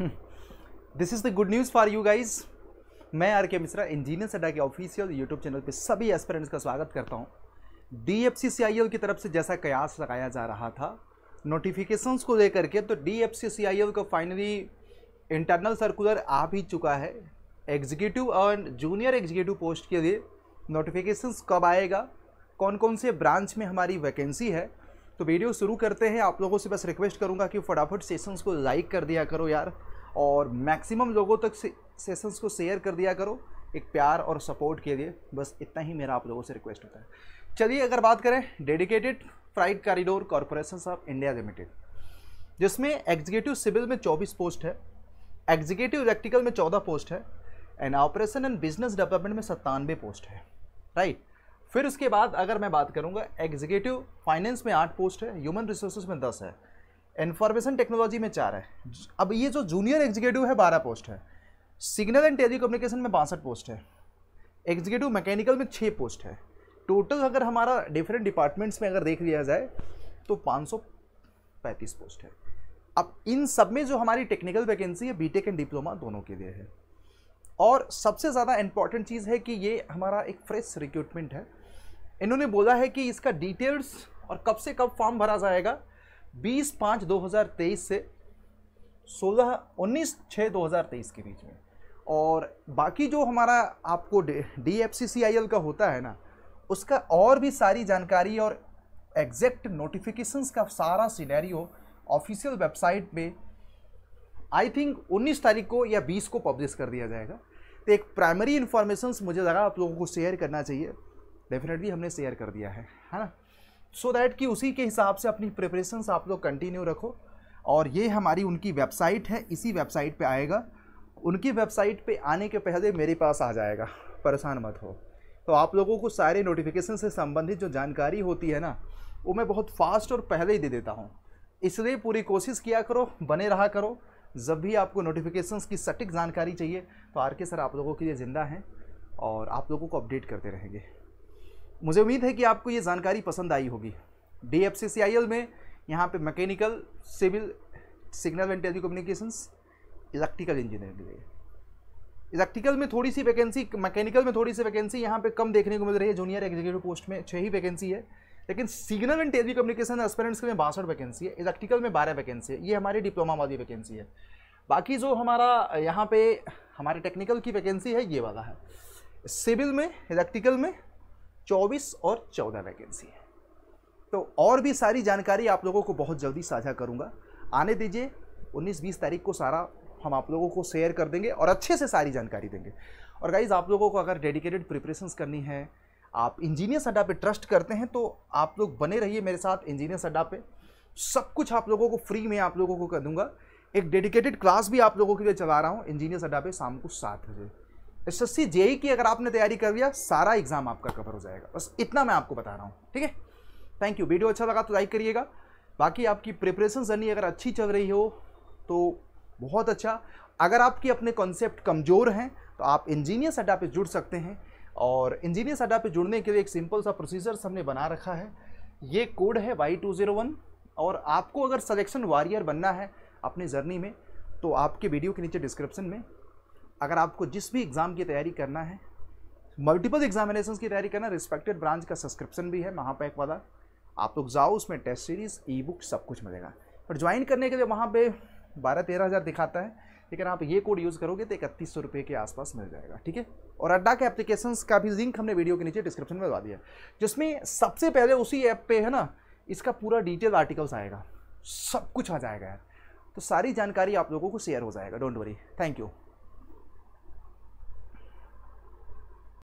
This is the good news for you guys मैं R K Mishra engineer अड्डा के official YouTube channel पे सभी एस्पेरेंट्स का स्वागत करता हूँ डी एफ की तरफ से जैसा कयास लगाया जा रहा था नोटिफिकेशंस को लेकर के तो डी एफ का फाइनली इंटरनल सर्कुलर आ भी चुका है एग्जीक्यूटिव और जूनियर एग्जीक्यूटिव पोस्ट के लिए नोटिफिकेशंस कब आएगा कौन कौन से ब्रांच में हमारी वैकेंसी है तो वीडियो शुरू करते हैं आप लोगों से बस रिक्वेस्ट करूँगा कि फटाफट सेशंस को लाइक कर दिया करो यार और मैक्सिमम लोगों तक से, सेशंस को शेयर कर दिया करो एक प्यार और सपोर्ट के लिए बस इतना ही मेरा आप लोगों से रिक्वेस्ट होता है चलिए अगर बात करें dedicated freight corridor corporation of India limited जिसमें एग्जीक्यूटिव सिविल में 24 पोस्ट है एग्जीक्यूटिव इलेक्ट्रिकल में 14 पोस्ट है and operation and business development में सत्तानवे पोस्ट है राइट right? फिर उसके बाद अगर मैं बात करूंगा एग्जीक्यूटिव फाइनेंस में आठ पोस्ट है ह्यूमन रिसोर्सेज में दस है इंफॉर्मेशन टेक्नोलॉजी में चार है अब ये जो जूनियर एग्जीक्यूटिव है बारह पोस्ट है सिग्नल एंड टेली कम्युनिकेशन में बासठ पोस्ट है एग्जीक्यूटिव मैकेनिकल में छः पोस्ट है टोटल अगर हमारा डिफरेंट डिपार्टमेंट्स में अगर देख लिया जाए तो पैंतीस पोस्ट है अब इन सब में जो हमारी टेक्निकल वैकेंसी है बीटेक एंड डिप्लोमा दोनों के लिए है और सबसे ज़्यादा इम्पॉर्टेंट चीज़ है कि ये हमारा एक फ्रेश रिक्रूटमेंट है इन्होंने बोला है कि इसका डिटेल्स और कब से कब फॉर्म भरा जाएगा 20 पाँच 2023 से 16 19 छः 2023 के बीच में और बाकी जो हमारा आपको D F C C I L का होता है ना उसका और भी सारी जानकारी और एग्जैक्ट नोटिफिकेशंस का सारा सीनैरियो ऑफिशियल वेबसाइट पे आई थिंक 19 तारीख को या 20 को पब्लिश कर दिया जाएगा तो एक प्राइमरी इन्फॉर्मेशन मुझे लगा आप लोगों को शेयर करना चाहिए डेफिनेटली हमने शेयर कर दिया है है ना सो so दैट कि उसी के हिसाब से अपनी प्रिपरेशंस आप लोग कंटिन्यू रखो और ये हमारी उनकी वेबसाइट है इसी वेबसाइट पे आएगा उनकी वेबसाइट पे आने के पहले मेरे पास आ जाएगा परेशान मत हो तो आप लोगों को सारे नोटिफिकेशन से संबंधित जो जानकारी होती है ना वो मैं बहुत फास्ट और पहले ही दे देता हूँ इसलिए पूरी कोशिश किया करो बने रहा करो जब भी आपको नोटिफिकेशंस की सटीक जानकारी चाहिए तो आर के सर आप लोगों के लिए ज़िंदा हैं और आप लोगों को अपडेट करते रहेंगे मुझे उम्मीद है कि आपको ये जानकारी पसंद आई होगी D F C C I L में यहाँ पे mechanical civil signal and tele electrical engineer के लिए इलेक्ट्रिकल में थोड़ी सी वैकेंसी मैकेनिकल में थोड़ी सी वैकेंसी यहाँ पे कम देखने को मिल रही है जूनियर एग्जीक्यूटिव पोस्ट में छः ही वैकेंसी है लेकिन signal and telecommunication aspirants के में बासठ वैकेंसी है इलेक्ट्रिकल में बारह वैकेंसी है ये हमारी डिप्लोमा वाली वैकेंसी है बाकी जो हमारा यहाँ पे हमारे टेक्निकल की वैकेंसी है ये वाला है सिविल में इलेक्ट्रिकल में 24 और 14 वैकेंसी है तो और भी सारी जानकारी आप लोगों को बहुत जल्दी साझा करूंगा आने दीजिए 19-20 तारीख को सारा हम आप लोगों को शेयर कर देंगे और अच्छे से सारी जानकारी देंगे और गाइज आप लोगों को अगर डेडिकेटेड प्रिपरेशन करनी है आप इंजीनियर्स अड्डा पे ट्रस्ट करते हैं तो आप लोग बने रहिए मेरे साथ इंजीनियर्स अड्डा पे सब कुछ आप लोगों को फ्री में आप लोगों को कर दूंगा एक डेडिकेटेड क्लास भी आप लोगों के लिए चला रहा हूँ इंजीनियर्स अड्डा पे शाम को सात बजे एस एस की अगर आपने तैयारी कर लिया सारा एग्जाम आपका कवर हो जाएगा बस इतना मैं आपको बता रहा हूँ ठीक है थैंक यू वीडियो अच्छा लगा तो लाइक करिएगा बाकी आपकी प्रिपरेशन जर्नी अगर अच्छी चल रही हो तो बहुत अच्छा अगर आपके अपने कॉन्सेप्ट कमज़ोर हैं तो आप इंजीनियर्स अड्डा पे जुड़ सकते हैं और इंजीनियर्स अड्डा पे जुड़ने के लिए एक सिंपल सा प्रोसीजर हमने बना रखा है ये कोड है वाई टू ज़ीरो वन और आपको अगर सलेक्शन वारियर बनना है अपनी जर्नी में तो आपके वीडियो के नीचे डिस्क्रिप्शन में अगर आपको जिस भी एग्ज़ाम की तैयारी करना है मल्टीपल एग्जामिनेशन की तैयारी करना रिस्पेक्टेड ब्रांच का सब्सक्रिप्शन भी है महापैक वाला आप लोग जाओ उसमें टेस्ट सीरीज़ ई बुक सब कुछ मिलेगा और ज्वाइन करने के लिए वहाँ पे बारह तेरह हज़ार दिखाता है लेकिन आप ये कोड यूज़ करोगे तो इकतीस सौ रुपये के आसपास मिल जाएगा ठीक है और अड्डा के एप्लीकेशन का भी लिंक हमने वीडियो के नीचे डिस्क्रिप्शन में लगा दिया जिसमें सबसे पहले उसी ऐप पे है ना इसका पूरा डिटेल आर्टिकल्स आएगा सब कुछ आ जाएगा यार तो सारी जानकारी आप लोगों को शेयर हो जाएगा डोंट वरी थैंक यू